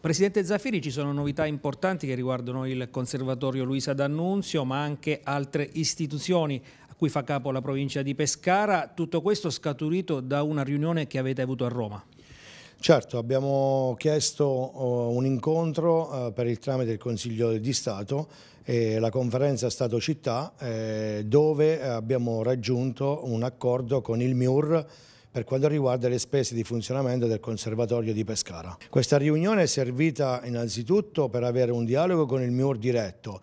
Presidente Zaffiri, ci sono novità importanti che riguardano il Conservatorio Luisa D'Annunzio, ma anche altre istituzioni a cui fa capo la provincia di Pescara. Tutto questo scaturito da una riunione che avete avuto a Roma. Certo, abbiamo chiesto eh, un incontro eh, per il tramite del Consiglio di Stato e la conferenza Stato-Città eh, dove abbiamo raggiunto un accordo con il MIUR per quanto riguarda le spese di funzionamento del Conservatorio di Pescara. Questa riunione è servita innanzitutto per avere un dialogo con il MIUR diretto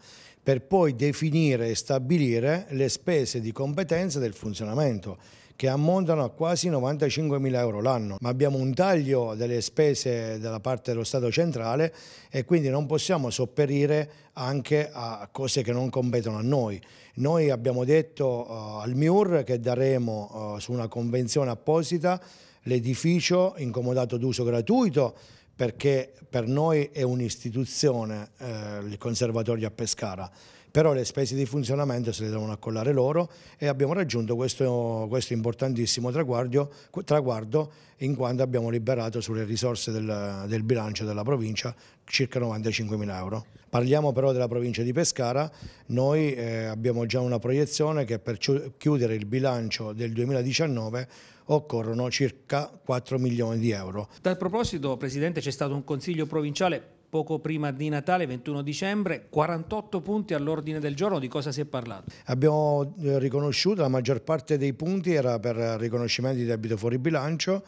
per poi definire e stabilire le spese di competenza del funzionamento che ammontano a quasi 95 mila euro l'anno, ma abbiamo un taglio delle spese dalla parte dello Stato centrale e quindi non possiamo sopperire anche a cose che non competono a noi. Noi abbiamo detto uh, al MIUR che daremo uh, su una convenzione apposita l'edificio incomodato d'uso gratuito perché per noi è un'istituzione eh, il conservatorio a Pescara però le spese di funzionamento se le devono accollare loro e abbiamo raggiunto questo, questo importantissimo traguardo, traguardo, in quanto abbiamo liberato sulle risorse del, del bilancio della provincia circa 95 mila euro. Parliamo però della provincia di Pescara, noi eh, abbiamo già una proiezione che per chiudere il bilancio del 2019 occorrono circa 4 milioni di euro. Dal proposito Presidente c'è stato un consiglio provinciale poco prima di Natale, 21 dicembre, 48 punti all'ordine del giorno, di cosa si è parlato? Abbiamo eh, riconosciuto, la maggior parte dei punti era per riconoscimento di debito fuori bilancio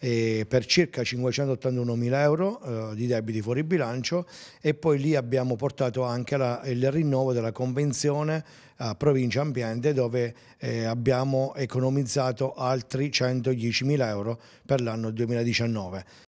per circa 581 mila euro eh, di debiti fuori bilancio e poi lì abbiamo portato anche la, il rinnovo della convenzione a provincia ambiente dove eh, abbiamo economizzato altri 110 mila euro per l'anno 2019.